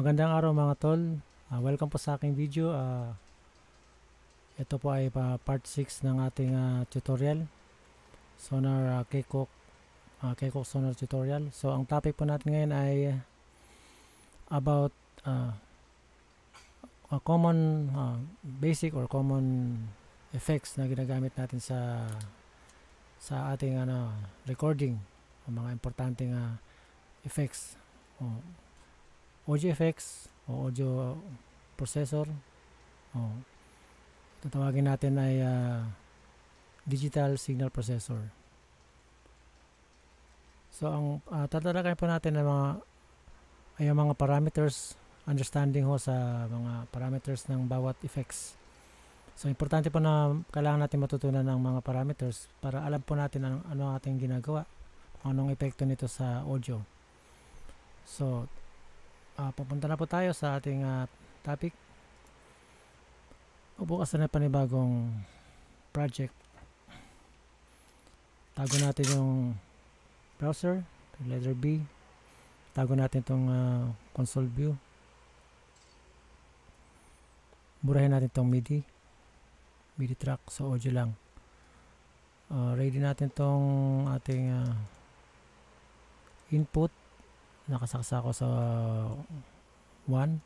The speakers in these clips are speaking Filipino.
Magandang araw mga tol. Uh, welcome po sa aking video. Uh, ito po ay uh, part 6 ng ating uh, tutorial. Sonar uh, Kcook uh, Kcook Sonar tutorial. So ang topic po natin ngayon ay about uh, a common uh, basic or common effects na ginagamit natin sa sa ating ano recording ang mga importanteng uh, effects. Oh audio effects o audio processor o tatawagin natin ay uh, digital signal processor so ang uh, ah, tatalakay po natin ay mga ay ang mga parameters understanding ho sa mga parameters ng bawat effects so importante po na kailangan natin matutunan ng mga parameters para alam po natin ang, ano ang ating ginagawa anong epekto nito sa audio so uh, pupunta na po tayo sa ating uh, topic bukas na panibagong project tago natin yung browser letter B tago natin itong uh, ah, console view burahin natin itong MIDI MIDI track sa so audio lang uh, ready natin itong ating uh, input nakasaksa ako sa 1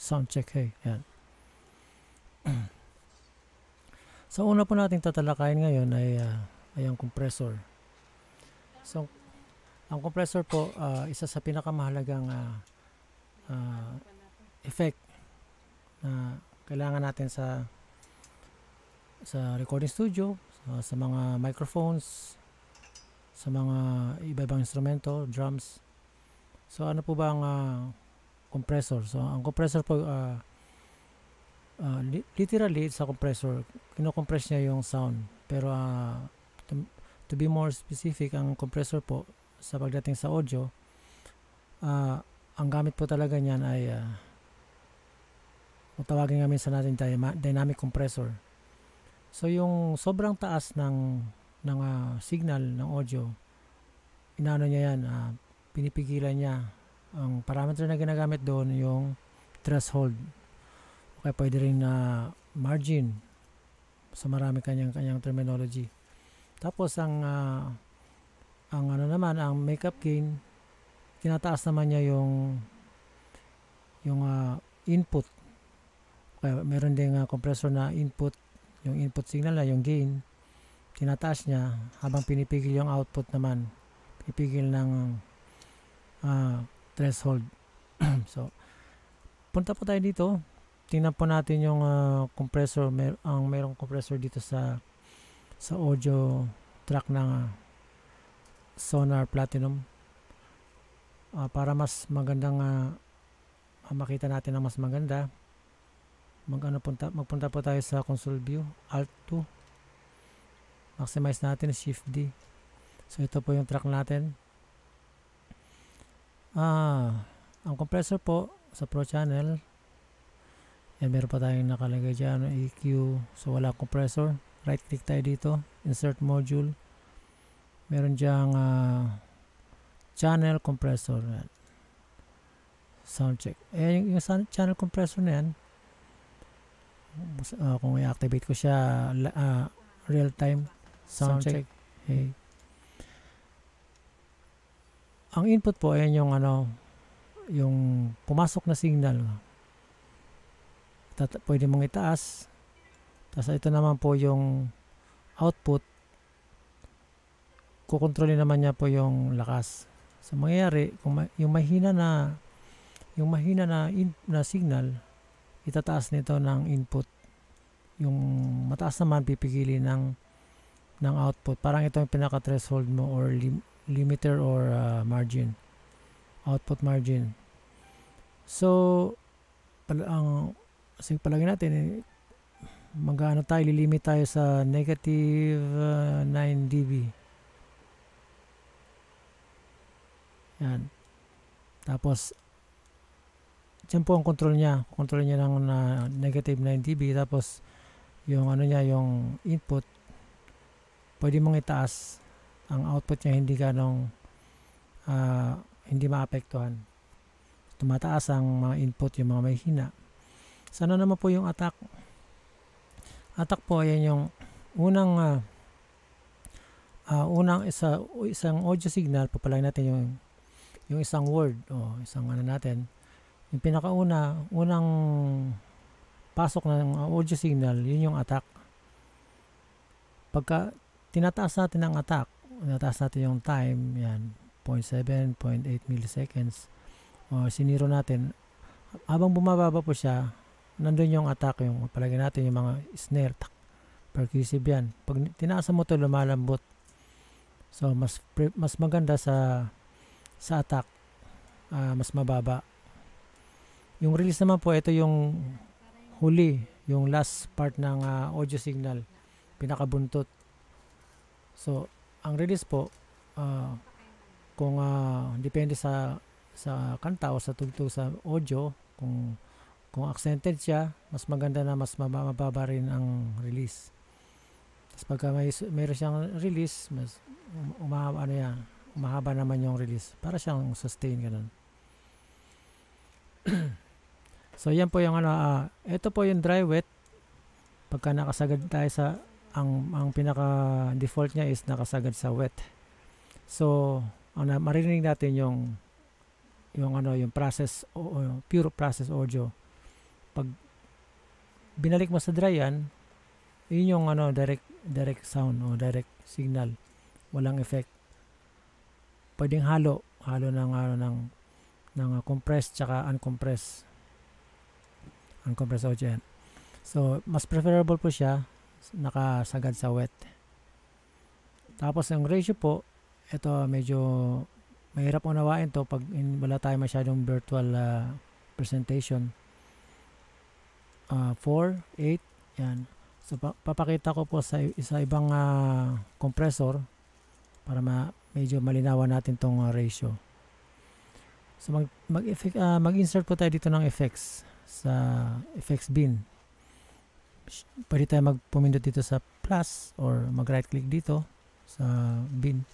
sound check hey yan so una po nating tatalakayin ngayon ay uh, ay ang compressor so ang compressor po uh, isa sa pinakamahalagang uh, uh, effect na kailangan natin sa sa recording studio sa, sa mga microphones sa mga iba-ibang instrumento drums So ano po ba ang uh, compressor? So ang compressor po uh, uh, literally sa compressor, kinocompress niya yung sound. Pero uh, to, to be more specific, ang compressor po sa pagdating sa audio, uh, ang gamit po talaga niyan ay uh, tawagin nga minsan natin dynamic compressor. So yung sobrang taas ng ng uh, signal ng audio, inano niya yan, uh, pinipigilan niya. Ang parameter na ginagamit doon yung threshold. Okay, pwede rin na margin sa marami kanyang-kanyang terminology. Tapos ang uh, ang ano naman ang makeup gain tinataas naman niya yung yung uh, input. Okay, meron ding uh, compressor na input, yung input signal na yung gain tinataas niya habang pinipigil yung output naman. Pipigil ng uh, threshold. so, punta po tayo dito. Tingnan po natin yung uh, compressor. Mer ang merong compressor dito sa sa audio track ng uh, Sonar Platinum. Uh, para mas magandang uh, makita natin ang mas maganda, Mag -ano punta magpunta po tayo sa console view, Alt 2. Maximize natin Shift D. So ito po yung track natin. Ah, ang compressor po sa Pro Channel. Yan, eh, meron pa tayong nakalagay dyan, ano, EQ. So, wala compressor. Right click tayo dito. Insert module. Meron dyang uh, channel compressor. Yan. Sound check. Eh, yung, yung channel compressor na yan, uh, kung i-activate ko siya uh, real-time sound, sound check. check. Hey ang input po ay yung ano yung pumasok na signal Tata pwede mong itaas tapos ito naman po yung output kukontrolin naman niya po yung lakas so mangyayari kung ma yung mahina na yung mahina na, na signal itataas nito ng input yung mataas naman pipigili ng ng output parang ito yung pinaka threshold mo or lim limiter or uh, margin output margin so pal ang kasi palagi natin eh, mag-ano tayo lilimit tayo sa negative uh, 9 dB yan tapos dyan po ang control niya control niya ng uh, negative 9 dB tapos yung ano niya yung input pwede mong itaas ang output niya hindi ganong uh, hindi maapektuhan. Tumataas ang mga input, yung mga may hina. Sana naman po yung attack. Attack po, ayan yung unang uh, uh, unang isa, isang audio signal, papalain natin yung yung isang word, o isang ano natin. Yung pinakauna, unang pasok ng audio signal, yun yung attack. Pagka tinataas natin ang attack, nataas natin yung time, yan, 0.7, 0.8 milliseconds. O siniro natin, habang bumababa po siya, nandun yung attack, yung palagay natin yung mga snare, tak, percussive yan. Pag tinaasa mo to lumalambot. So, mas, mas maganda sa sa attack, uh, mas mababa. Yung release naman po, ito yung huli, yung last part ng uh, audio signal, pinakabuntot. So, ang release po uh, kung uh, depende sa sa kanta o sa tugtog sa audio kung kung accented siya mas maganda na mas mababa rin ang release tapos pagka may meron siyang release mas um, umahaba ano yan umahaba naman yung release para siyang sustain ganun so yan po yung ano uh, ah, ito po yung dry wet pagka nakasagad tayo sa ang, ang pinaka-default niya is nakasagad sa wet. So, ang maririnig natin yung yung ano yung process o, o pure process audio pag binalik mo sa dry yan yun yung ano direct direct sound o direct signal walang effect pwedeng halo halo ng ano ng ng uh, compressed tsaka uncompressed uncompressed audio yan so mas preferable po siya nakasagad sa wet. Tapos ang ratio po, ito medyo mahirap unawain to pag in, wala tayo masyadong virtual uh, presentation. Uh, 4, 8, yan. So pa papakita ko po sa isa ibang uh, compressor para ma medyo malinawan natin tong uh, ratio. So mag mag, uh, mag insert po tayo dito ng effects sa effects bin pwede tayo magpumindot dito sa plus or mag right click dito sa bin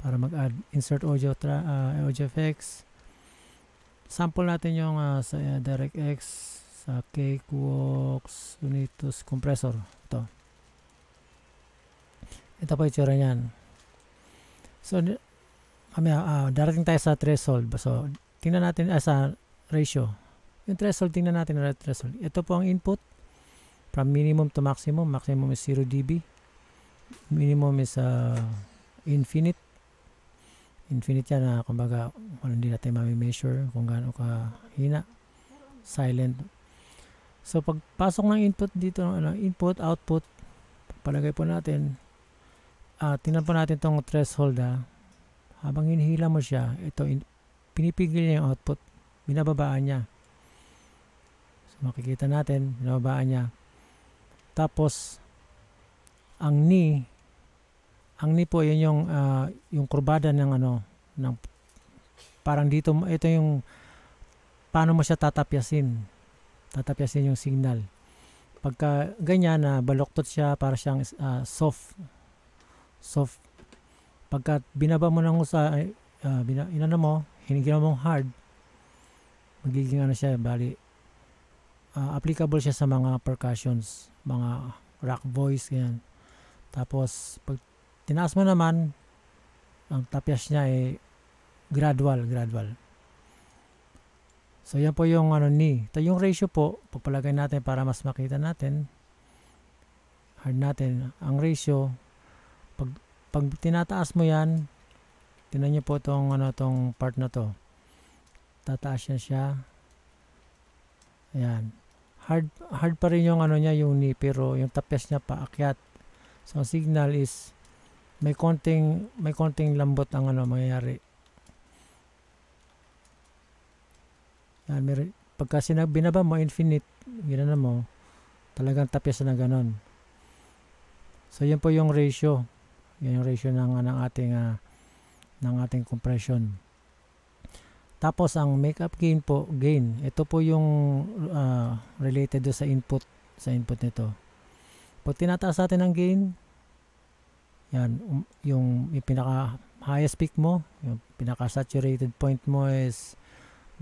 para mag add insert audio, tra, uh, audio effects sample natin yung uh, sa uh, eh, DirectX sa Cakewalks Unitus compressor ito ito pa itsura nyan so mamaya uh, darating tayo sa threshold so tingnan natin uh, sa ratio yung threshold tingnan natin na threshold ito po ang input From minimum to maximum, maximum is 0 dB. Minimum is uh, infinite. Infinite yan na uh, kumbaga ano, hindi natin mami-measure kung gaano ka hina. Silent. So pagpasok ng input dito, ano, input, output, palagay po natin, uh, tingnan po natin tong threshold ha. Ah. Habang hinihila mo siya, ito in, pinipigil niya yung output, binababaan niya. So makikita natin, binababaan niya. Tapos ang knee ang ni po yun yung uh, yung kurbada ng ano ng parang dito ito yung paano mo siya tatapyasin. Tatapyasin yung signal. Pagka ganyan na uh, baloktot siya para siyang uh, soft soft pagka binaba mo nang sa uh, bina, inano mo, hinigyan mo hard magiging ano siya, bali uh, applicable siya sa mga percussions, mga rock voice, ganyan. Tapos, pag tinaas mo naman, ang tapyas niya ay gradual, gradual. So, yan po yung ano ni. Ito yung ratio po, pagpalagay natin para mas makita natin, hard natin, ang ratio, pag, pag tinataas mo yan, tinan nyo po tong, ano, tong part na to. Tataas na siya. Ayan hard hard pa rin yung ano niya yung ni pero yung tapyas niya paakyat so signal is may konting may konting lambot ang ano mangyayari yan, may, pagka sinab, binaba mo infinite ginana mo talagang tapyas na ganon so yan po yung ratio yan yung ratio ng, ng ating uh, ng ating compression tapos ang makeup gain po, gain. Ito po yung uh, related do sa input sa input nito. Pag tinataas natin ang gain, yan, um, yung, pinaka highest peak mo, yung pinaka saturated point mo is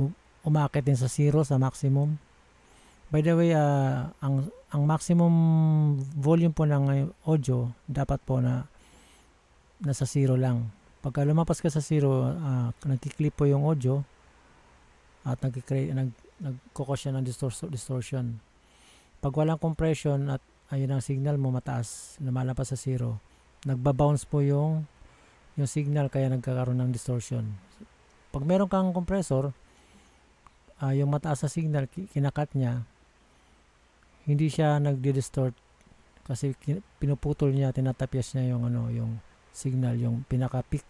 um, umakit din sa zero sa maximum. By the way, uh, ang ang maximum volume po ng audio dapat po na nasa zero lang. Pagka lumapas ka sa zero, uh, ah, nagkiklip po yung audio, at nag-create nag nagko-cause siya ng distortion, Pag walang compression at ayun ang signal mo mataas, lumalabas sa zero, nagba-bounce po yung yung signal kaya nagkakaroon ng distortion. Pag meron kang compressor, uh, yung mataas na signal kinakat niya, hindi siya nagdi-distort kasi pinuputol niya, tinatapyas niya yung ano, yung signal, yung pinaka peak,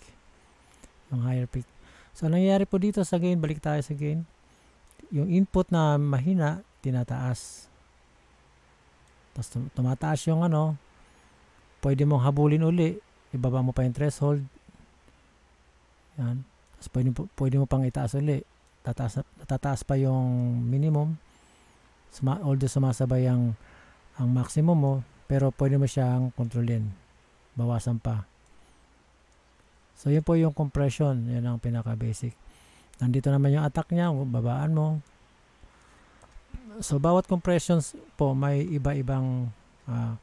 yung higher peak. So, nangyayari po dito sa gain, balik tayo sa gain. Yung input na mahina, tinataas. Tapos tumataas yung ano, pwede mong habulin uli. Ibaba mo pa yung threshold. Yan. Tapos pwede, pwede mo pang itaas uli. Tataas, tataas pa yung minimum. Suma, although sumasabay ang, ang maximum mo, pero pwede mo siyang kontrolin. Bawasan pa. So, yun po yung compression. Yun ang pinaka-basic. Nandito naman yung attack niya. Oh, babaan mo. So, bawat compressions po, may iba-ibang uh,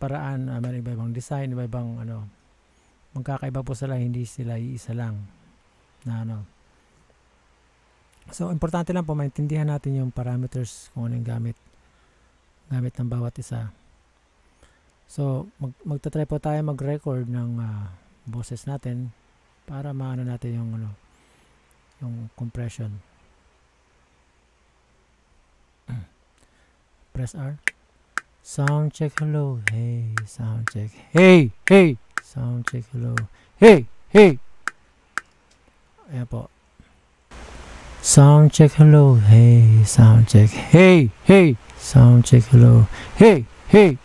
paraan. Uh, may iba-ibang design, iba-ibang ano. Magkakaiba po sila. Hindi sila iisa lang. Na ano. So, importante lang po maintindihan natin yung parameters kung ano gamit. Gamit ng bawat isa. So, mag magta-try po tayo mag-record ng uh, boses natin para maano natin yung ano yung compression press R sound check hello hey sound check hey hey sound check hello hey hey ayan po sound check hello hey sound check hey hey sound check hello hey hey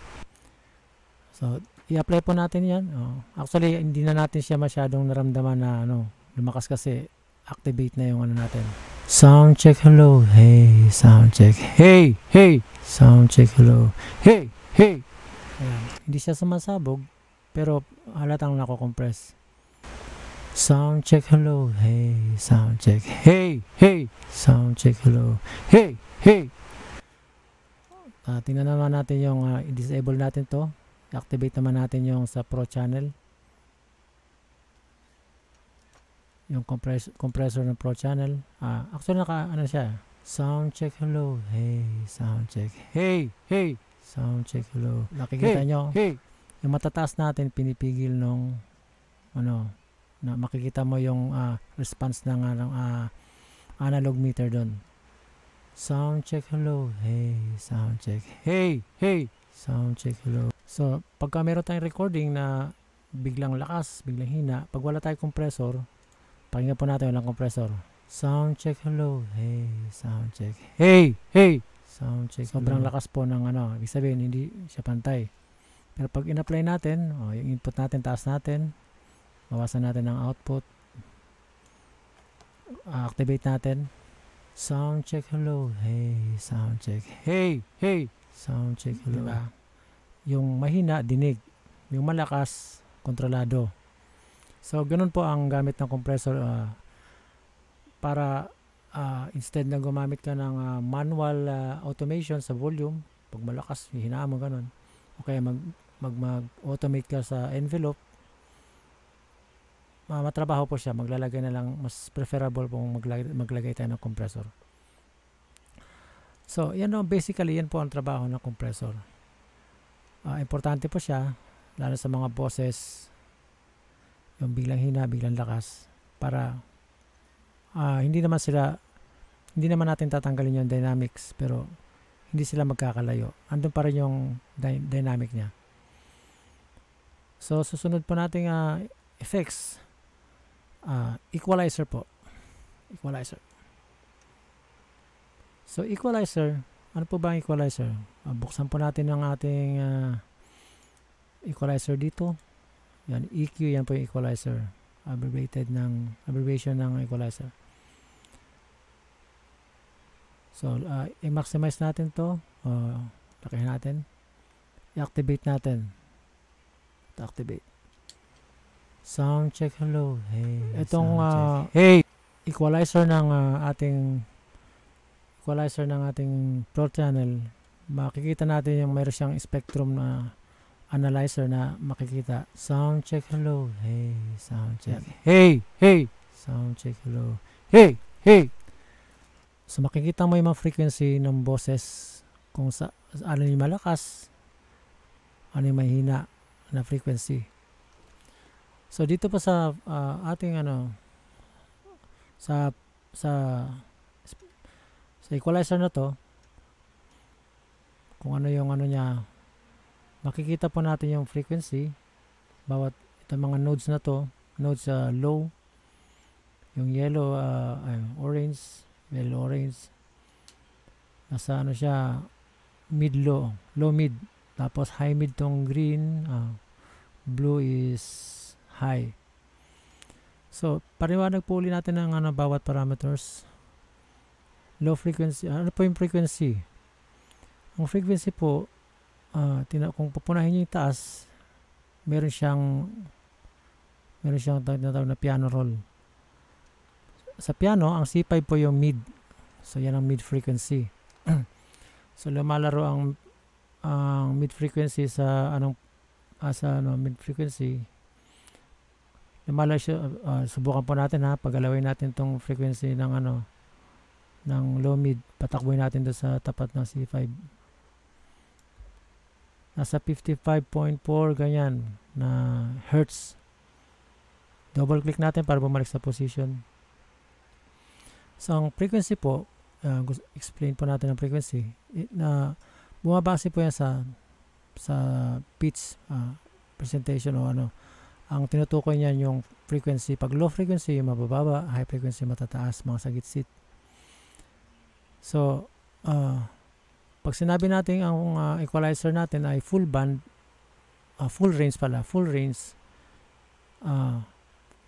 so i-apply po natin yan. Oh. Actually, hindi na natin siya masyadong naramdaman na ano, lumakas kasi activate na yung ano natin. Sound check, hello, hey, sound check, hey, hey, sound check, hello, hey, hey. Ayan. Hindi siya sumasabog, pero halatang nako-compress. Sound check, hello, hey, sound check, hey, hey, sound check, hello, hey, hey. Uh, tingnan naman natin yung uh, ah, disable natin to i-activate naman natin yung sa pro channel yung compress compressor ng pro channel ah, actually naka ano siya sound check hello hey sound check hey hey sound check hello nakikita hey, nyo hey. yung matataas natin pinipigil nung ano na makikita mo yung uh, response ng uh, analog meter doon sound check hello hey sound check hey hey sound check hello So, pagka meron tayong recording na biglang lakas, biglang hina, pag wala tayong compressor, pakinggan po natin walang compressor. Sound check, hello, hey, sound check, hey, hey, sound check. Sobrang hello. lakas po ng ano, ibig sabihin, hindi siya pantay. Pero pag in-apply natin, oh, yung input natin, taas natin, bawasan natin ang output, activate natin, sound check, hello, hey, sound check, hey, hey, sound check, hello. Diba? yung mahina dinig, yung malakas kontrolado. So ganun po ang gamit ng compressor uh, para uh, instead na gumamit ka ng uh, manual uh, automation sa volume, pag malakas hinaan mo ganun. O kaya mag mag mag-automate ka sa envelope. Uh, matrabaho po siya, maglalagay na lang mas preferable kung maglagay, maglagay tayo ng compressor. So, yan o, basically yan po ang trabaho ng compressor uh, importante po siya lalo sa mga boses yung bilang hina, bilang lakas para uh, hindi naman sila hindi naman natin tatanggalin yung dynamics pero hindi sila magkakalayo. Andun pa rin yung dy- dynamic niya. So susunod po nating uh, effects uh, equalizer po. Equalizer. So equalizer, ano po ba ang equalizer? Uh, buksan po natin ang ating uh, equalizer dito. Yan, EQ, yan po yung equalizer. Abbreviated ng, abbreviation ng equalizer. So, uh, i-maximize natin to. Uh, lakihan natin. I-activate natin. Ito activate. Sound check, hello. Hey, Itong, uh, hey! Equalizer ng uh, ating, equalizer ng ating pro channel makikita natin yung mayroon siyang spectrum na analyzer na makikita. Sound check, hello. Hey, sound check. Hey, hey. Sound check, hello. Hey, hey. So makikita mo yung mga frequency ng boses kung sa ano yung malakas, ano yung mahina na frequency. So dito pa sa uh, ating ano sa sa sa equalizer na to, kung ano yung ano niya, makikita po natin yung frequency. Bawat itong mga nodes na to, nodes uh, low, yung yellow, uh, ay, orange, yellow orange, nasa ano siya, mid low, low mid, tapos high mid tong green, uh, blue is high. So, pariwanag po ulit natin ang ano, bawat parameters. Low frequency, ano po yung frequency? Ang frequency po, uh, tina kung pupunahin niya yung taas, meron siyang meron siyang tinatawag na piano roll. Sa piano, ang C5 po yung mid. So, yan ang mid frequency. so, lumalaro ang ang mid frequency sa anong uh, sa ano, mid frequency. Lumalaro siya, uh, subukan po natin ha, paggalawin natin tong frequency ng ano, ng low mid patakbuhin natin do sa tapat ng C5 nasa 55.4 ganyan na hertz double click natin para bumalik sa position so ang frequency po uh, explain po natin ang frequency na bumabase po yan sa sa pitch uh, presentation o ano ang tinutukoy niyan yung frequency pag low frequency yung mabababa high frequency matataas mga sagit-sit so uh, pag sinabi natin ang uh, equalizer natin ay full band, uh, full range pala, full range uh,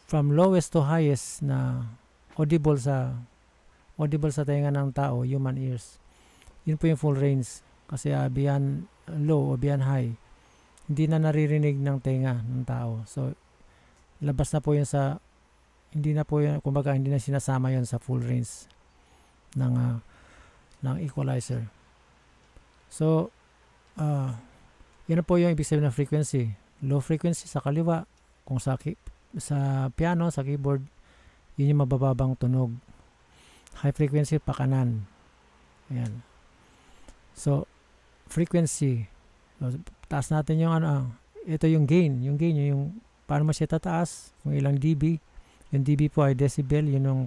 from lowest to highest na audible sa audible sa tenga ng tao, human ears. Yun po yung full range kasi uh, beyond low o beyond high hindi na naririnig ng tenga ng tao. So labas na po 'yun sa hindi na po 'yun kumbaga hindi na sinasama 'yun sa full range ng uh, ng equalizer. So, uh, ah, yan po yung ibig sabihin ng frequency. Low frequency sa kaliwa, kung sa, sa piano, sa keyboard, yun yung mabababang tunog. High frequency pa kanan. Ayan. So, frequency. So, taas natin yung ano, ah, ito yung gain. Yung gain, yung paano mo siya tataas, kung ilang dB. Yung dB po ay decibel, yun yung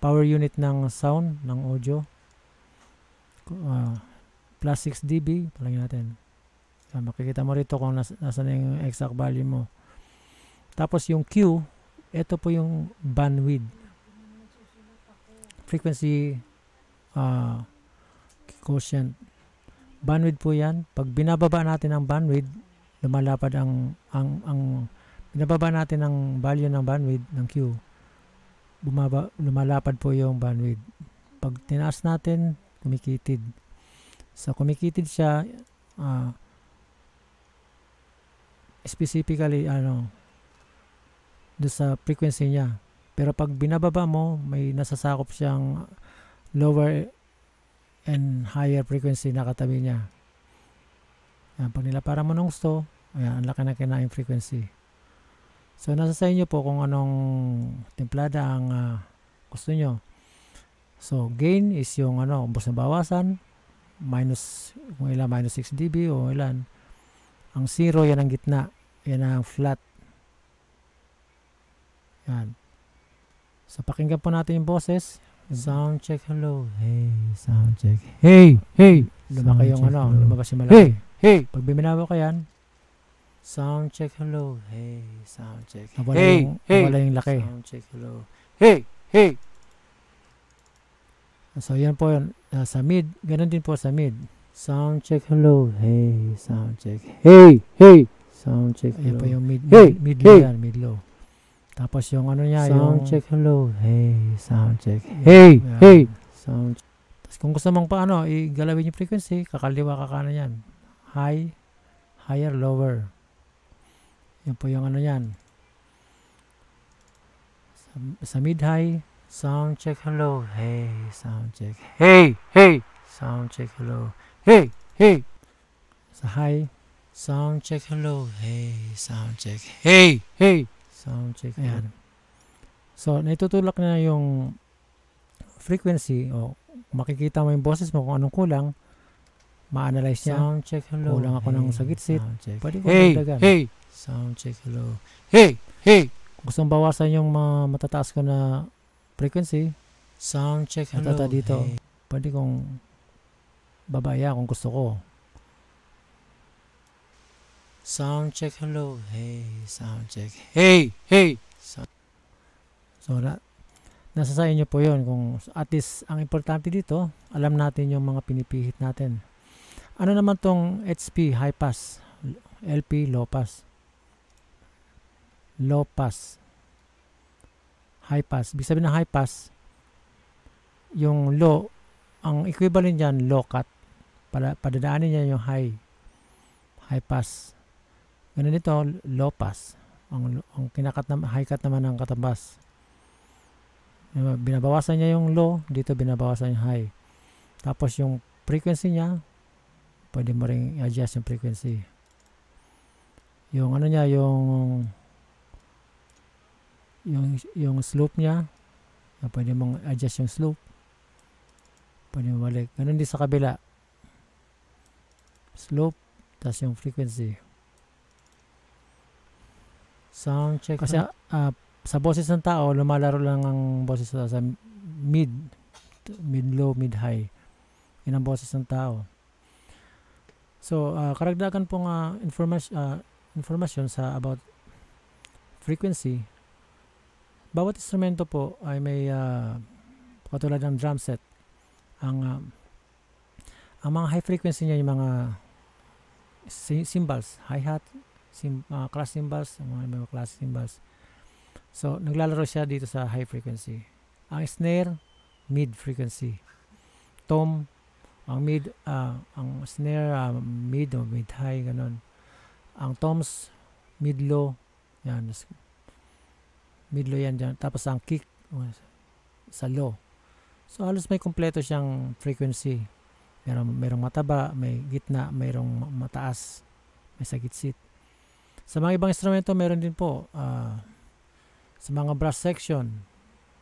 power unit ng sound, ng audio. Uh, plus 6 dB. Talagyan natin. Yan, makikita mo rito kung nas nasa yung exact value mo. Tapos yung Q, ito po yung bandwidth. Frequency uh, quotient. Bandwidth po yan. Pag binababa natin ang bandwidth, lumalapad ang, ang, ang binababa natin ang value ng bandwidth ng Q. Bumaba, lumalapad po yung bandwidth. Pag tinaas natin, kumikitid. So, kumikitid siya uh, specifically ano do sa frequency niya. Pero pag binababa mo, may nasasakop siyang lower and higher frequency na katabi niya. Yan, pag nilapara mo ng gusto, ayan, ang laki na kinain frequency. So, nasa sa inyo po kung anong templada ang uh, gusto nyo. So, gain is yung ano, ubos na bawasan minus, kung ilan, minus 6 dB o ilan. Ang 0, yan ang gitna. Yan ang flat. Yan. So, pakinggan po natin yung boses. Mm-hmm. Sound check, hello. Hey, sound check. Hey, hey. Lumaki yung ano, hello. lumabas yung malaki. Hey, hey. Pag biminawa ko yan, sound check, hello. Hey, sound check. Nawala hey, yung, hey. Nawala yung laki. Sound check, hello. Hey, hey. So, yan po yun. Uh, sa mid, ganun din po sa mid. Sound check, hello, hey, sound check, hey, hey, sound check, hello. Ayan po yung mid, mid, hey, mid low hey. yan, mid low. Tapos yung ano niya, sound yung... check, hello, hey, sound check, hey, yan. hey, sound check. Tapos kung gusto mong paano, igalawin yung frequency, kakaliwa, kanan yan. High, higher, lower. Yan po yung ano yan. Sa, sa mid-high, Sound check, hello, hey, sound check, hey, hey, sound check, hello, hey, hey. So hi, sound check, hello, hey, sound check, hey, hey, sound check. Ayan. So, naitutulak na yung frequency o makikita mo yung boses mo kung anong kulang, ma-analyze niya. Sound check, hello. Kulang ako hey, ng sagitsit. Pwede ko hey, dagdagan. Hey, sound check, hello. Hey, hey. Kung gustong bawasan yung mga matataas ko na frequency. Sound check. Hello. At dito. Hey. Pwede kong babaya kung gusto ko. Sound check. Hello. Hey. Sound check. Hey. Hey. So, so na, nasa sa inyo po yon kung at least ang importante dito, alam natin yung mga pinipihit natin. Ano naman tong HP high pass, LP low pass. Low pass high pass. Ibig sabihin ng high pass, yung low, ang equivalent niyan, low cut. Para, padadaanin niya yung high, high pass. Ganun ito, low pass. Ang, ang kinakat na, high cut naman ng katabas. Binabawasan niya yung low, dito binabawasan yung high. Tapos yung frequency niya, pwede mo ring adjust yung frequency. Yung ano niya, yung yung, yung slope niya. Ah, pwede mong adjust yung slope. Pwede mong balik. Ganun din sa kabila. Slope. Tapos yung frequency. Sound check. Kasi uh, sa boses ng tao, lumalaro lang ang boses sa, mid. Mid-low, mid-high. Yan ang boses ng tao. So, uh, karagdagan pong uh, information, uh, information sa about frequency bawat instrumento po ay may uh, katulad ng drum set. Ang uh, ang mga high frequency niya yung mga cymbals, hi-hat, sim, uh, class cymbals, mga mga class cymbals. So, naglalaro siya dito sa high frequency. Ang snare, mid frequency. Tom, ang mid, uh, ang snare, uh, mid o mid-high, ganun. Ang toms, mid-low, yan, mid low yan dyan. Tapos ang kick sa low. So halos may kumpleto siyang frequency. Merong, merong mataba, may gitna, mayroong mataas, may sagit sagitsit. Sa mga ibang instrumento, meron din po. Uh, sa mga brass section,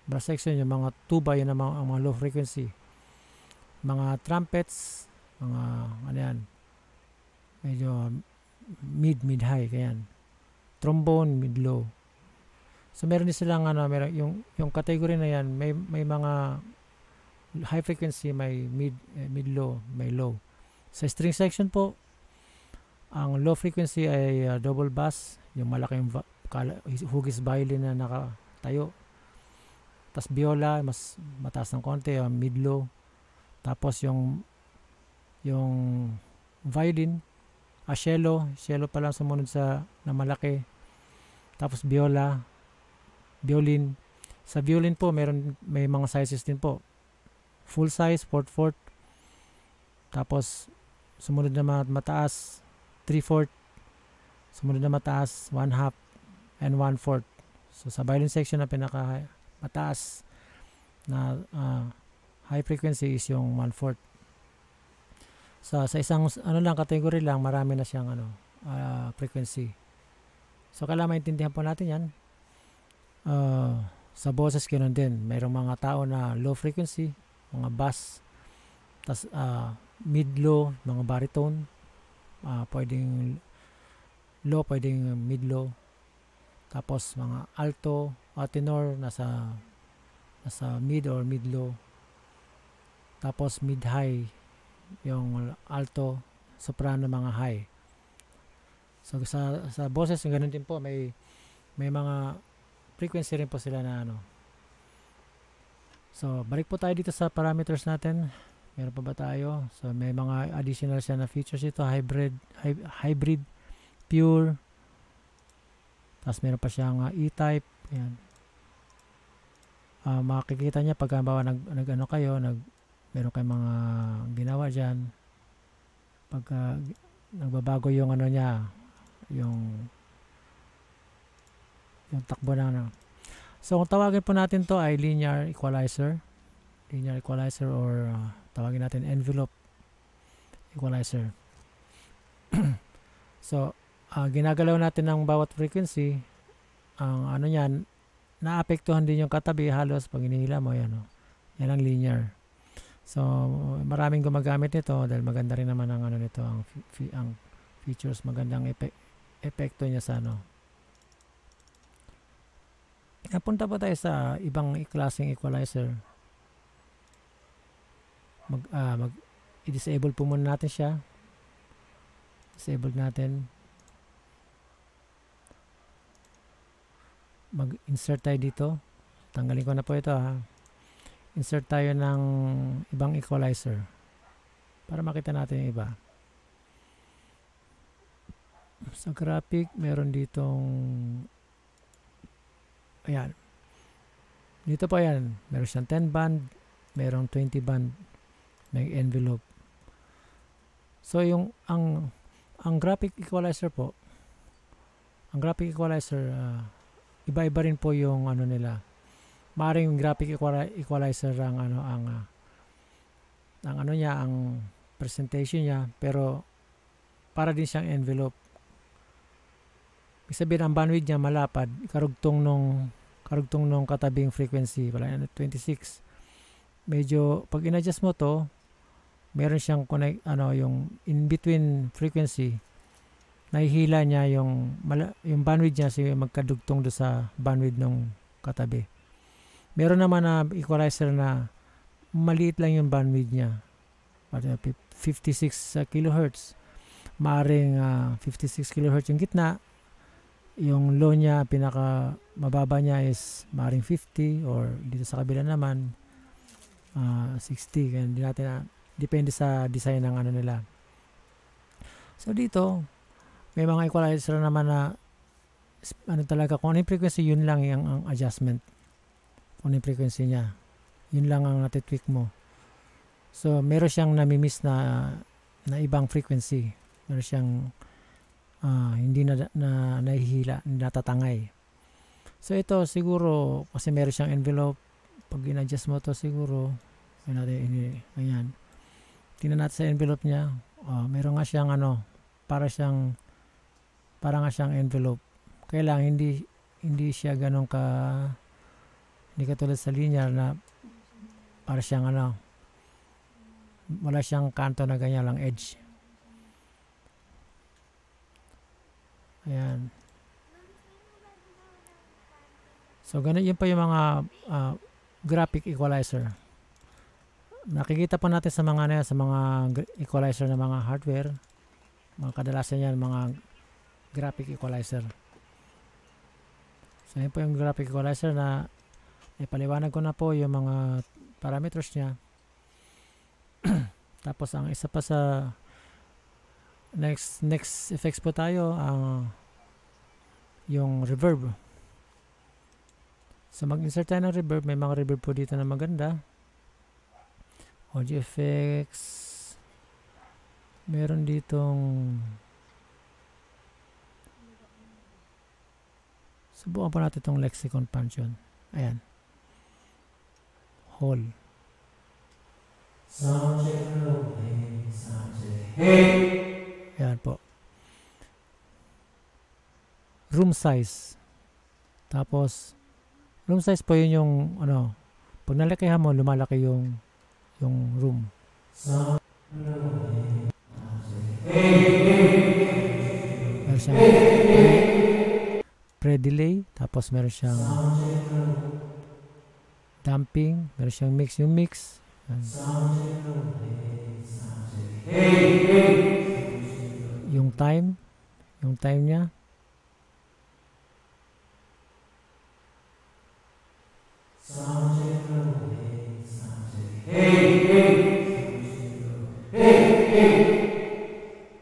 brass section, yung mga tuba, yun ang mga, ang mga low frequency. Mga trumpets, mga, ano yan, medyo mid, mid-high, ganyan. Trombone, mid-low. So meron din silang ano, meron yung yung category na yan, may may mga high frequency, may mid eh, mid low, may low. Sa string section po, ang low frequency ay uh, double bass, yung malaking hugis violin na nakatayo. Tapos viola, mas mataas ng konti, uh, mid low. Tapos yung yung violin, a ah, cello, cello pa lang sumunod sa na malaki. Tapos viola, violin. Sa violin po, meron, may mga sizes din po. Full size, 4 fourth. Tapos, sumunod na mataas, 3-4. Sumunod na mataas, 1 half and 1 4 So, sa violin section na pinaka mataas na uh, high frequency is yung 1 4 So, sa isang ano lang category lang, marami na siyang ano, uh, frequency. So, kailangan maintindihan po natin 'yan uh, sa boses ganun din. Mayroong mga tao na low frequency, mga bass, tas uh, ah, mid-low, mga baritone, uh, pwedeng low, pwedeng mid-low. Tapos mga alto, uh, tenor, nasa, nasa mid or mid-low. Tapos mid-high, yung alto, soprano, mga high. So sa, sa boses, ganun din po, may, may mga frequency rin po sila na ano. So, balik po tayo dito sa parameters natin. Meron pa ba tayo? So, may mga additional siya na features ito. Hybrid, hy hybrid pure. Tapos, meron pa siyang uh, E-type. Ayan. Uh, makikita niya pag halimbawa nag, nag ano kayo, nag, meron kayong mga ginawa diyan Pag uh, nagbabago yung ano niya, yung yung takbo na ano. So kung tawagin po natin to ay linear equalizer, linear equalizer or uh, tawagin natin envelope equalizer. so uh, ginagalaw natin ng bawat frequency ang ano niyan naapektuhan din yung katabi halos pag inihila mo yan. Oh. Yan ang linear. So maraming gumagamit nito dahil maganda rin naman ang ano nito ang ang features magandang epe, epekto niya sa ano Punta pa tayo sa ibang klaseng equalizer. Mag, uh, mag i-disable po muna natin siya. Disable natin. Mag-insert tayo dito. Tanggalin ko na po ito ha. Insert tayo ng ibang equalizer. Para makita natin yung iba. Sa graphic, meron ditong Ayan. Dito po yan. Meron siyang 10 band. Merong 20 band. May envelope. So yung ang ang graphic equalizer po ang graphic equalizer uh, iba-iba rin po yung ano nila. Maaring yung graphic equalizer ang ano ang uh, ang ano niya ang presentation niya pero para din siyang envelope. Ibig sabihin bandwidth niya malapad karugtong nung karugtong nung katabing frequency pala na 26 medyo pag inadjust mo to meron siyang connect ano yung in between frequency nahihila niya yung yung bandwidth niya si magkadugtong do sa bandwidth nung katabi meron naman na equalizer na maliit lang yung bandwidth niya 56 uh, kHz maaring uh, 56 kHz yung gitna yung low niya, pinaka mababa niya is maring 50 or dito sa kabila naman uh, ah, 60. Kaya natin na, depende sa design ng ano nila. So dito, may mga equalizer naman na ano talaga, kung ano frequency, yun lang yung ang adjustment. Kung ano frequency niya. Yun lang ang natitweak mo. So meron siyang namimiss na na ibang frequency. Meron siyang uh, hindi na, na nahihila, natatangay. So ito siguro kasi meron siyang envelope. Pag in-adjust mo to siguro, natin, ayan. Tingnan natin sa envelope niya. Uh, meron nga siyang ano, para siyang para nga siyang envelope. Kailang hindi hindi siya ganun ka hindi katulad sa linear na para siyang ano wala siyang kanto na ganyan lang edge Ayan. So, ganun, yun pa yung mga uh, graphic equalizer. Nakikita pa natin sa mga, ano, sa mga equalizer na mga hardware. Mga kadalasan yan, mga graphic equalizer. So, yun po yung graphic equalizer na ipaliwanag ko na po yung mga parameters niya. Tapos, ang isa pa sa Next next effects po tayo ang uh, yung reverb. So mag-insert tayo ng reverb. May mga reverb po dito na maganda. Audio effects. Meron ditong Subukan po natin itong lexicon punch yun. Ayan. Hall. Sound check, hey, sound check. Hey! Ayan po. Room size. Tapos, room size po yun yung, ano, pag nalakihan mo, lumalaki yung, yung room. So, meron siyang pre-delay, tapos meron siyang dumping, meron siyang mix, yung mix. Ayan. Hey, hey yung time, yung time niya.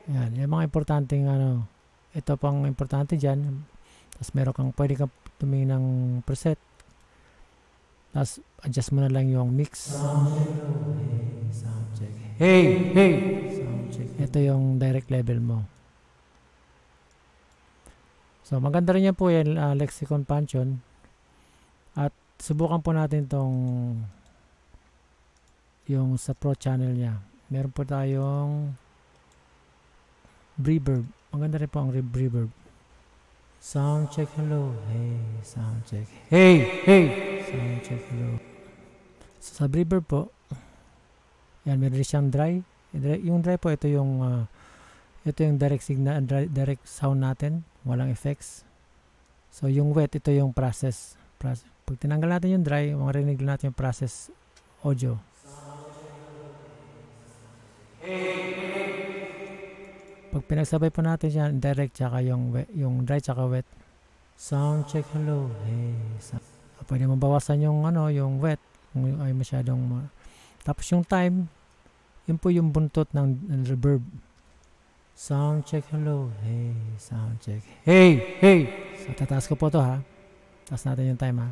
Yan, yung mga importanteng ano, ito pang importante dyan. Tapos meron kang, pwede kang tumingin ng preset. Tapos adjust mo na lang yung mix. Subject, hey, hey. Ito yung direct level mo. So, maganda rin yan po yan, uh, lexicon function. At subukan po natin tong yung sa pro channel niya. Meron po tayong reverb. Maganda rin po ang reverb. Sound check hello. Hey, sound check. Hey, hey. Sound check hello. So, sa reverb po, yan meron rin siyang dry. Yung dry po, ito yung uh, ito yung direct signal, direct sound natin. Walang effects. So, yung wet, ito yung process. process. Pag tinanggal natin yung dry, marinig natin yung process audio. Pag pinagsabay po natin yan, direct tsaka yung, wet, yung dry tsaka wet. Sound check, hello, hey. Sound. Ah, pwede mabawasan yung, ano, yung wet kung ay masyadong ma- tapos yung time yun po yung buntot ng reverb. Sound check, hello. Hey, sound check. Hey, hey! So, tataas ko po to ha. Taas natin yung time ha.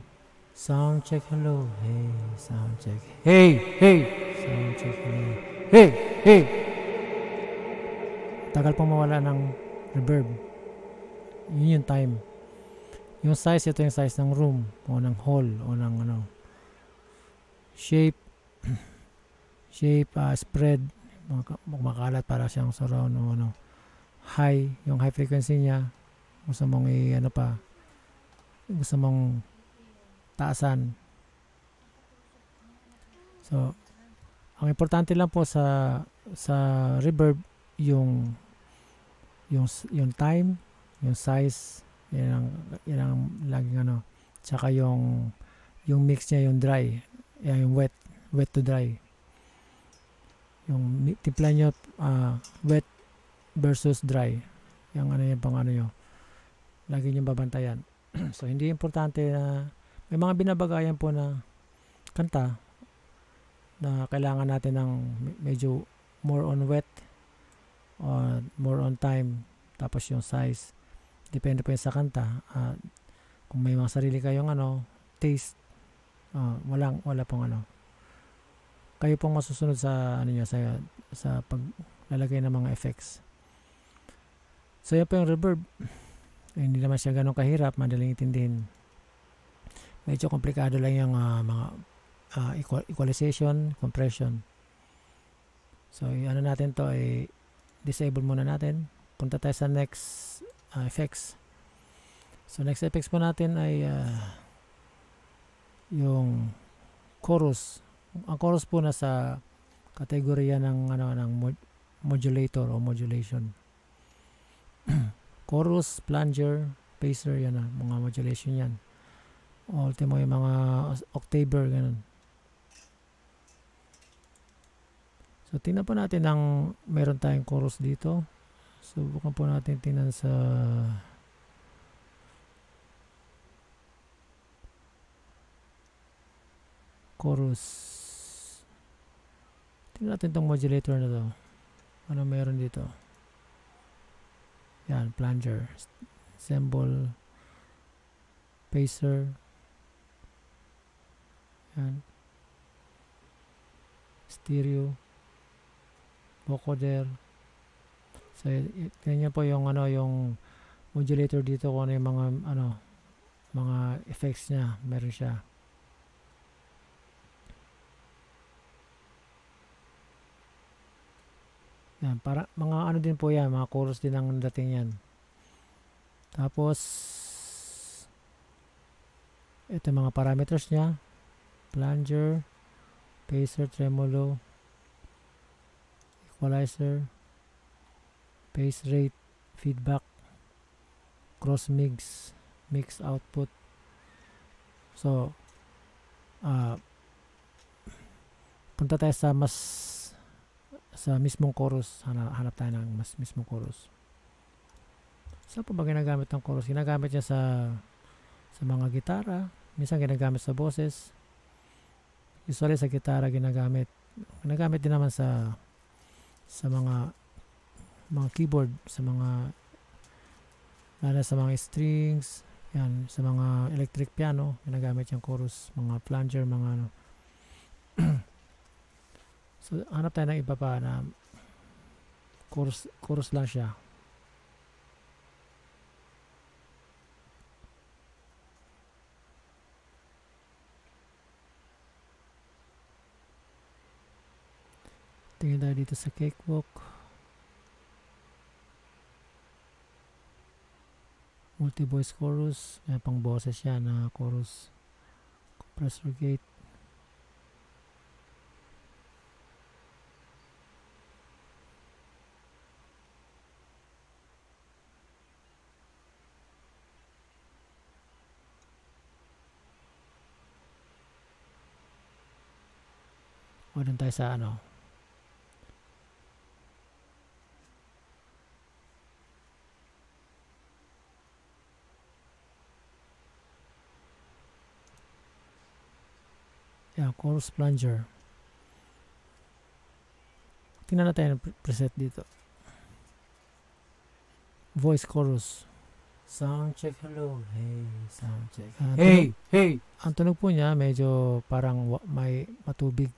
Sound check, hello. Hey, sound check. Hey, hey! Sound check, hello. Hey, hey! Tagal pong mawala ng reverb. Yun yung time. Yung size, ito yung size ng room o ng hall o ng ano. Shape, shape, uh, spread, kumakalat para siyang surround o ano, high, yung high frequency niya, gusto mong i, ano pa, gusto mong taasan. So, ang importante lang po sa sa reverb yung yung yung time, yung size, yan ang yan ang laging ano, tsaka yung yung mix niya yung dry, yan yung wet, wet to dry yung timpla nyo uh, wet versus dry yung ano yung pang ano nyo lagi nyo babantayan so hindi importante na may mga binabagayan po na kanta na kailangan natin ng medyo more on wet or more on time tapos yung size depende po yun sa kanta uh, kung may mga sarili kayong ano taste uh, walang wala pong ano kayo pong masusunod sa ano niya sa sa paglalagay ng mga effects. So yan po yung reverb. Ay, eh, hindi naman siya ganun kahirap, madaling intindihin. Medyo komplikado lang yung uh, mga uh, equal, equalization, compression. So ano natin to ay disable muna natin. Punta tayo sa next uh, effects. So next effects po natin ay uh, yung chorus ang chorus po nasa kategorya ng ano ng mod, modulator o modulation. chorus, plunger, pacer yan ah, mga modulation yan. Ultimo yung mga octaver ganun. So tingnan po natin ang meron tayong chorus dito. Subukan po natin tingnan sa chorus natin itong modulator na to. Ano meron dito? Yan, plunger, symbol, pacer, yan, stereo, vocoder. So, ganyan po yung ano, yung modulator dito kung ano yung mga ano, mga effects niya. Meron siya. Yan, para mga ano din po yan, mga chorus din ang dating yan. Tapos, ito mga parameters niya. Plunger, pacer, tremolo, equalizer, pace rate, feedback, cross mix, mix output. So, uh, punta tayo sa mas sa mismong chorus, hanap, hanap tayo ng mas mismong chorus. sa po ba ginagamit ang chorus? Ginagamit niya sa sa mga gitara, minsan ginagamit sa boses. Usually sa gitara ginagamit. Ginagamit din naman sa sa mga mga keyboard, sa mga lalo sa mga strings, yan, sa mga electric piano, ginagamit yung chorus, mga plunger, mga ano. So, hanap tayo ng iba pa na course, course lang siya. Tingin tayo dito sa cakewalk. Multi-voice chorus. May pang boses siya na chorus. Compressor gate. Tawag tayo sa ano. Yeah, course plunger. Tingnan natin ang preset dito. Voice chorus. Sound check, hello. Hey, sound check. Uh, hey, hey! Ang tunog po niya medyo parang may matubig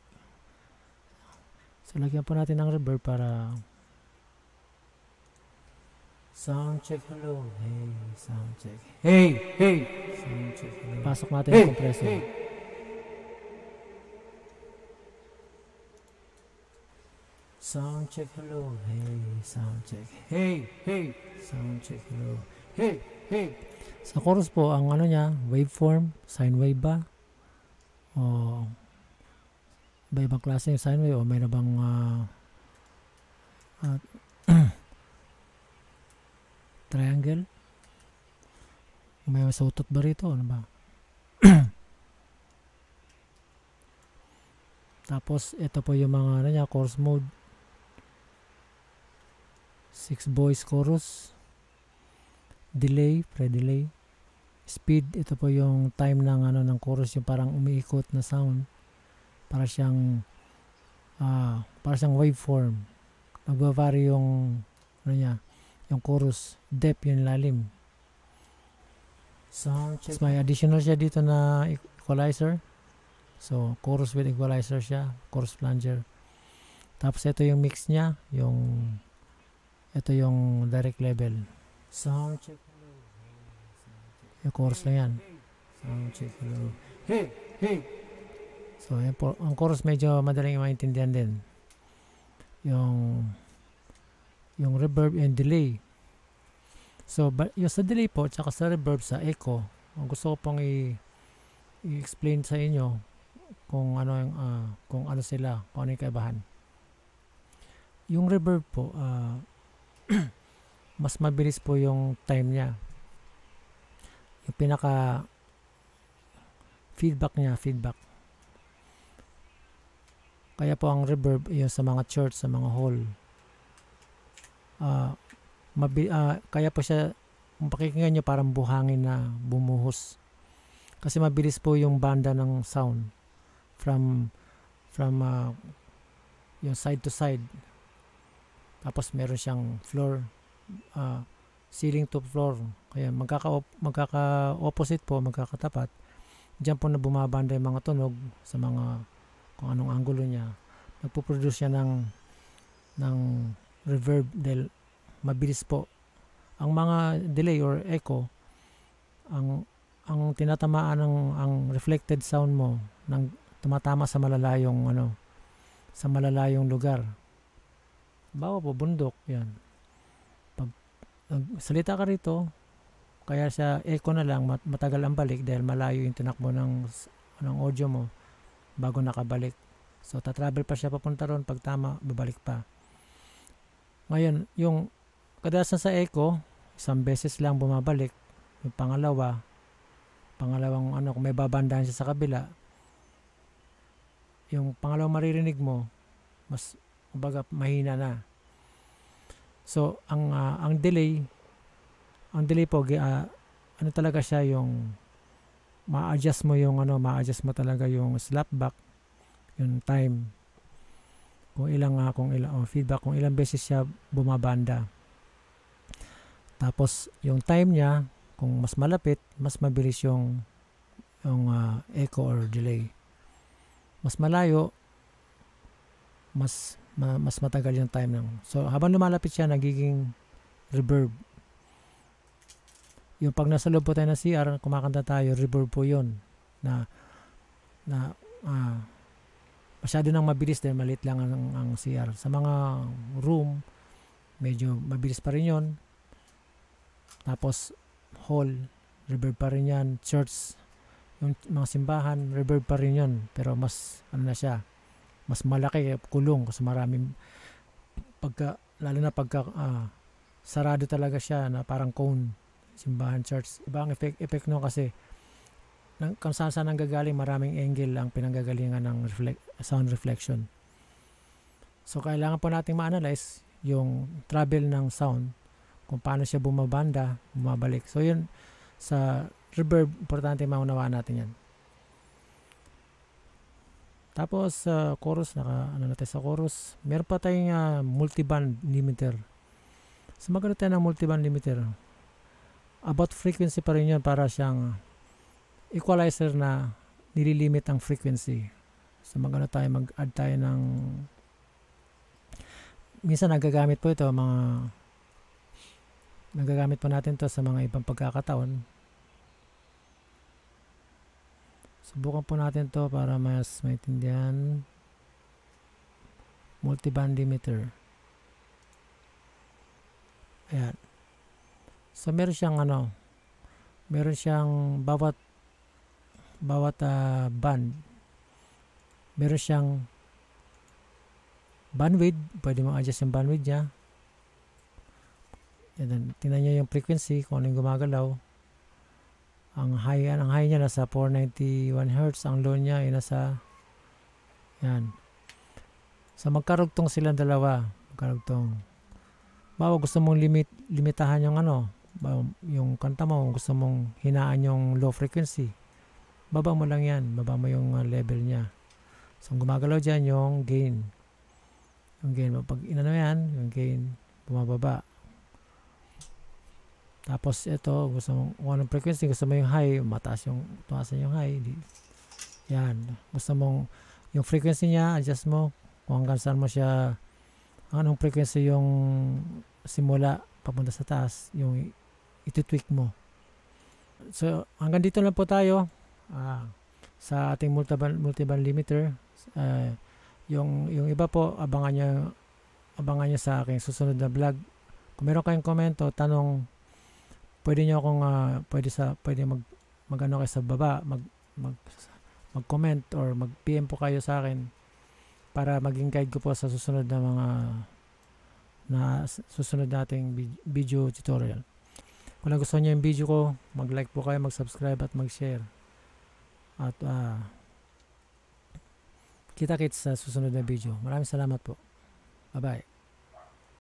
So, lagyan po natin ng reverb para sound check hello. Hey, sound check. Hey, hey. Sound check. Hello. Pasok natin hey, ang compressor. Hey. Sound check hello. Hey, sound check. Hey, hey. Sound check hello. Hey, hey. Sa chorus po, ang ano niya, waveform, sine wave ba? Oh, iba-ibang klase ng sine wave o mayroon bang uh, uh, triangle may masutot ba rito ano ba tapos ito po yung mga ano niya course mode six voice chorus delay pre-delay speed ito po yung time ng ano ng chorus yung parang umiikot na sound para siyang uh, para siyang waveform. Nagbavary yung ano niya, yung chorus depth yung lalim. Sound check. May additional siya dito na equalizer. So, chorus with equalizer siya, chorus plunger. Tapos ito yung mix niya, yung ito yung direct level. Sound check. Yung chorus lang yan. Sound check. Hello. Hey, hey. So, ayan po. Ang chorus medyo madaling maintindihan din. Yung yung reverb and delay. So, yung sa delay po, tsaka sa reverb, sa echo, ang gusto ko pong i-explain sa inyo kung ano yung uh, kung ano sila, kung ano yung kaibahan. Yung reverb po, uh, mas mabilis po yung time niya. Yung pinaka feedback niya, feedback. Kaya po ang reverb yun sa mga church, sa mga hall. Uh, mabi, uh, kaya po siya, kung pakikinggan nyo parang buhangin na bumuhos. Kasi mabilis po yung banda ng sound from from uh, yung side to side. Tapos meron siyang floor uh, ceiling to floor. Kaya magkaka magkaka-opposite po, magkakatapat. Diyan po na bumabanda yung mga tunog sa mga kung anong angulo niya nagpo-produce siya ng ng reverb dahil mabilis po ang mga delay or echo ang ang tinatamaan ng ang reflected sound mo nang tumatama sa malalayong ano sa malalayong lugar bawa po bundok yan pag nagsalita ka rito kaya sa echo na lang matagal ang balik dahil malayo yung tinakbo ng ng audio mo bago nakabalik. So, tatravel pa siya papunta ron. Pag tama, babalik pa. Ngayon, yung kadalasan sa echo, isang beses lang bumabalik. Yung pangalawa, pangalawang ano, kung may babandahan siya sa kabila, yung pangalawang maririnig mo, mas, kumbaga, mahina na. So, ang, uh, ang delay, ang delay po, uh, ano talaga siya yung ma-adjust mo yung ano, ma-adjust mo talaga yung slap back, yung time. Kung ilang nga, kung ilang oh, feedback kung ilang beses siya bumabanda. Tapos yung time niya kung mas malapit, mas mabilis yung yung uh, echo or delay. Mas malayo, mas ma, mas matagal yung time ng. So habang lumalapit siya nagiging reverb yung pag nasa loob po tayo ng CR, kumakanta tayo, reverb po yun. Na, na, ah, masyado nang mabilis dahil maliit lang ang, ang CR. Sa mga room, medyo mabilis pa rin yun. Tapos, hall, reverb pa rin yan. Church, yung mga simbahan, reverb pa rin yun. Pero mas, ano na siya, mas malaki, kulong, kasi maraming, pagka, lalo na pagka, ah, sarado talaga siya na parang cone simbahan church. Iba ang effect, effect nun kasi nang, kung saan saan nanggagaling maraming angle ang pinanggagalingan ng reflect, sound reflection. So kailangan po nating ma-analyze yung travel ng sound kung paano siya bumabanda, bumabalik. So yun sa reverb importante maunawaan natin yan. Tapos sa uh, chorus, naka, ano natin sa chorus, meron pa tayong uh, multiband limiter. So maganda tayo ng multiband limiter about frequency pa rin yun para siyang equalizer na nililimit ang frequency. So magano tayo mag-add tayo ng minsan nagagamit po ito mga nagagamit po natin to sa mga ibang pagkakataon. Subukan po natin to para mas maintindihan. Multibandimeter. Ayan. So meron siyang ano, meron siyang bawat bawat uh, band meron siyang bandwidth pwede mong adjust yung bandwidth niya and then, tingnan niyo yung frequency kung ano yung gumagalaw ang high ang high niya nasa 491 Hz ang low niya ay nasa yan so magkarugtong sila dalawa magkarugtong bawa gusto mong limit limitahan yung ano yung kanta mo, gusto mong hinaan yung low frequency, baba mo lang yan. Baba mo yung ah, level niya. So, gumagalaw dyan, yung gain. Yung gain. Pag inano yan, yung gain, bumababa. Tapos, ito, gusto mong, kung anong frequency, gusto mo yung high, mataas yung, tuwasan yung high. Di, yan. Gusto mong, yung frequency niya, adjust mo, kung hanggang saan mo siya, anong frequency yung simula, papunta sa taas, yung ititweak mo. So, hanggang dito lang po tayo uh, sa ating multiband, multiband limiter. Uh, yung, yung iba po, abangan nyo, abangan nyo sa aking susunod na vlog. Kung meron kayong komento, tanong, pwede nyo akong, uh, pwede, sa, pwede mag, mag ano kayo sa baba, mag, mag, mag-comment or mag-PM po kayo sa akin para maging guide ko po sa susunod na mga na susunod nating video tutorial. Kung nagustuhan niyo yung video ko, mag-like po kayo, mag-subscribe at mag-share. At uh, kita-kits sa susunod na video. Maraming salamat po. Bye-bye.